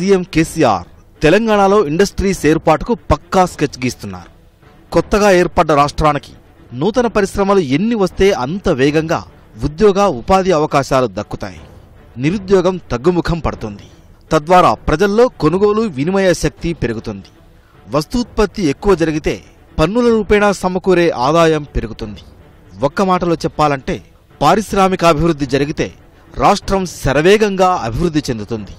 CM KCR తెలంగాణలో industries ఏర్పాటుకు పక్కా sketch గీస్తున్నారు కొత్తగా ఏర్పడ్డ రాష్ట్రానికి నూతన పరిశ్రమలు ఎన్ని వస్తే అంత వేగంగా ఉద్యోగ ఉపాధి అవకాశాలు దక్కుతాయి నిరుద్యోగం తగ్గుముఖం పడుతుంది తద్వారా ప్రజల్లో కొనుగోలు వినిమయ శక్తి పెరుగుతుంది వస్తుత్పత్తి ఎక్కువ జరిగితే పన్నుల రూపేణా సమకూరే ఆదాయం పెరుగుతుంది ఒక్క మాటలో చెప్పాలంటే పారిశ్రామికాభివృద్ధి జరిగితే రాష్ట్రం శరవేగంగా అభివృద్ధి చెందుతుంది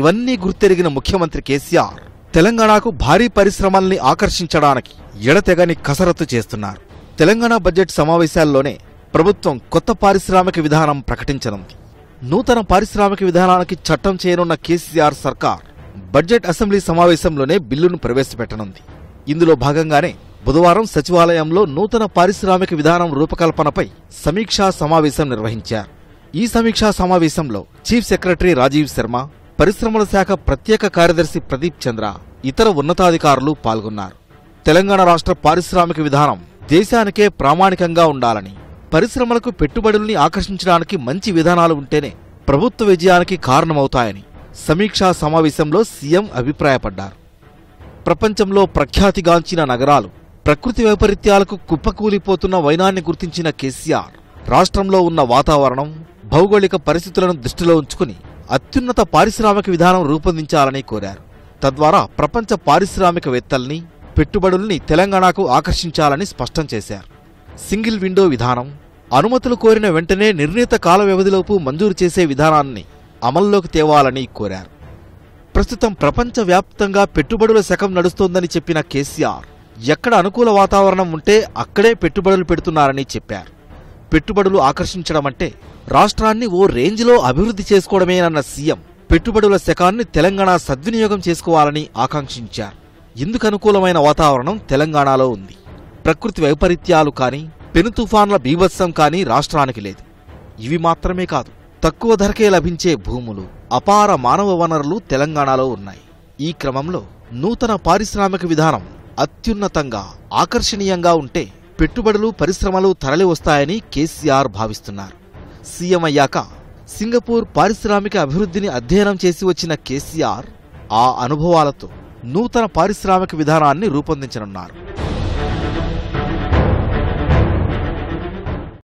ఇవన్నీ గుర్తెరిగిన ముఖ్యమంత్రి కేసీఆర్ తెలంగాణకు భారీ పరిశ్రమల్ని ఆకర్షించడానికి ఎడతెగని కసరత్తు చేస్తున్నారు తెలంగాణ బడ్జెట్ సమావేశాల్లోనే ప్రభుత్వం కొత్త పారిశ్రామిక విధానం ప్రకటించనుంది నూతన పారిశ్రామిక విధానానికి చట్టం చేయనున్న కేసీఆర్ సర్కార్ బడ్జెట్ అసెంబ్లీ సమావేశంలోనే బిల్లును ప్రవేశపెట్టనుంది ఇందులో భాగంగానే బుధవారం సచివాలయంలో నూతన పారిశ్రామిక విధానం రూపకల్పనపై సమీక్షా సమావేశం నిర్వహించారు ఈ సమీక్షా సమావేశంలో చీఫ్ సెక్రటరీ రాజీవ్ శర్మ పరిశ్రమల శాఖ ప్రత్యేక కార్యదర్శి ప్రదీప్ చంద్ర ఇతర ఉన్నతాధికారులు పాల్గొన్నారు తెలంగాణ రాష్ట్ర పారిశ్రామిక విధానం దేశానికే ప్రామాణికంగా ఉండాలని పరిశ్రమలకు పెట్టుబడుల్ని ఆకర్షించడానికి మంచి విధానాలు ఉంటేనే ప్రభుత్వ విజయానికి కారణమవుతాయని సమీక్షా సమావేశంలో సీఎం అభిప్రాయపడ్డారు ప్రపంచంలో ప్రఖ్యాతిగాంచిన నగరాలు ప్రకృతి వైపరీత్యాలకు కుప్పకూలిపోతున్న వైనాన్ని గుర్తించిన కేసీఆర్ రాష్ట్రంలో ఉన్న వాతావరణం భౌగోళిక పరిస్థితులను దృష్టిలో ఉంచుకుని అత్యున్నత పారిశ్రామిక విధానం రూపొందించాలని కోరారు తద్వారా ప్రపంచ పారిశ్రామికవేత్తల్ని పెట్టుబడుల్ని తెలంగాణకు ఆకర్షించాలని స్పష్టం చేశారు సింగిల్ విండో విధానం అనుమతులు కోరిన వెంటనే నిర్ణీత కాల వ్యవధిలోపు మంజూరు చేసే విధానాన్ని అమల్లోకి తేవాలని కోరారు ప్రస్తుతం ప్రపంచవ్యాప్తంగా పెట్టుబడుల శకం నడుస్తోందని చెప్పిన కేసీఆర్ ఎక్కడ అనుకూల వాతావరణం ఉంటే అక్కడే పెట్టుబడులు పెడుతున్నారని చెప్పారు పెట్టుబడులు ఆకర్షించడం అంటే రాష్ట్రాన్ని ఓ రేంజ్లో అభివృద్ధి చేసుకోవడమేనన్న సీఎం పెట్టుబడుల శకాన్ని తెలంగాణ సద్వినియోగం చేసుకోవాలని ఆకాంక్షించారు ఇందుకు అనుకూలమైన వాతావరణం తెలంగాణలో ఉంది ప్రకృతి వైపరీత్యాలు కానీ పెను తుఫాన్ల బీభత్సం కానీ రాష్ట్రానికి లేదు ఇవి మాత్రమే కాదు తక్కువ ధరకే లభించే భూములు అపార మానవ వనరులు తెలంగాణలో ఉన్నాయి ఈ క్రమంలో నూతన పారిశ్రామిక విధానం అత్యున్నతంగా ఆకర్షణీయంగా ఉంటే పెట్టుబడులు పరిశ్రమలు తరలివస్తాయని కేసీఆర్ భావిస్తున్నారు సీఎం అయ్యాక సింగపూర్ పారిశ్రామిక అభివృద్ధిని అధ్యయనం చేసి వచ్చిన కేసీఆర్ ఆ అనుభవాలతో నూతన పారిశ్రామిక విధానాన్ని రూపొందించనున్నారు